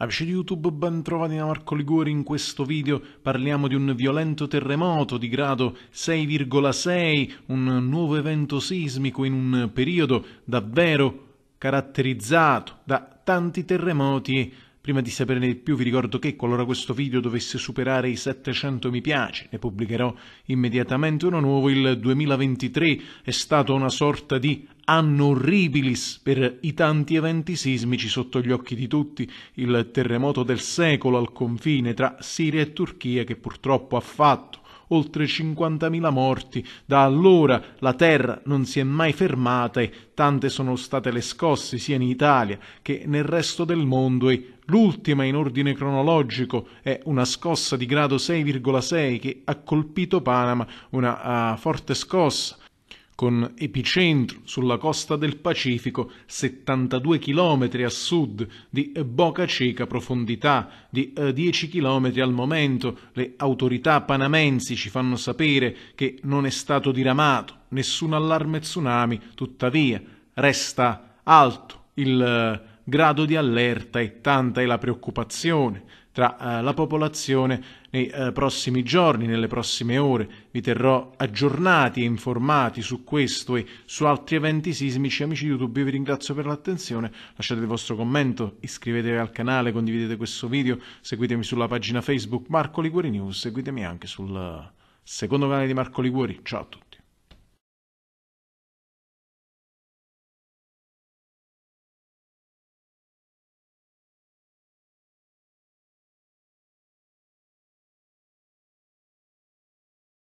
Amici di YouTube, ben trovati da Marco Liguori. In questo video parliamo di un violento terremoto di grado 6,6, un nuovo evento sismico in un periodo davvero caratterizzato da tanti terremoti Prima di saperne di più vi ricordo che qualora questo video dovesse superare i 700 mi piace, ne pubblicherò immediatamente uno nuovo, il 2023 è stato una sorta di anno horribilis per i tanti eventi sismici sotto gli occhi di tutti, il terremoto del secolo al confine tra Siria e Turchia che purtroppo ha fatto oltre 50.000 morti. Da allora la terra non si è mai fermata e tante sono state le scosse sia in Italia che nel resto del mondo e l'ultima in ordine cronologico è una scossa di grado 6,6 che ha colpito Panama, una uh, forte scossa con epicentro sulla costa del Pacifico 72 km a sud di Boca Ceca, profondità di 10 eh, km al momento. Le autorità panamensi ci fanno sapere che non è stato diramato nessun allarme tsunami, tuttavia resta alto il eh, grado di allerta e tanta è la preoccupazione tra eh, la popolazione nei eh, prossimi giorni, nelle prossime ore. Vi terrò aggiornati e informati su questo e su altri eventi sismici. Amici di YouTube, io vi ringrazio per l'attenzione, lasciate il vostro commento, iscrivetevi al canale, condividete questo video, seguitemi sulla pagina Facebook Marco Liguori News, seguitemi anche sul eh, secondo canale di Marco Liguori. Ciao a tutti.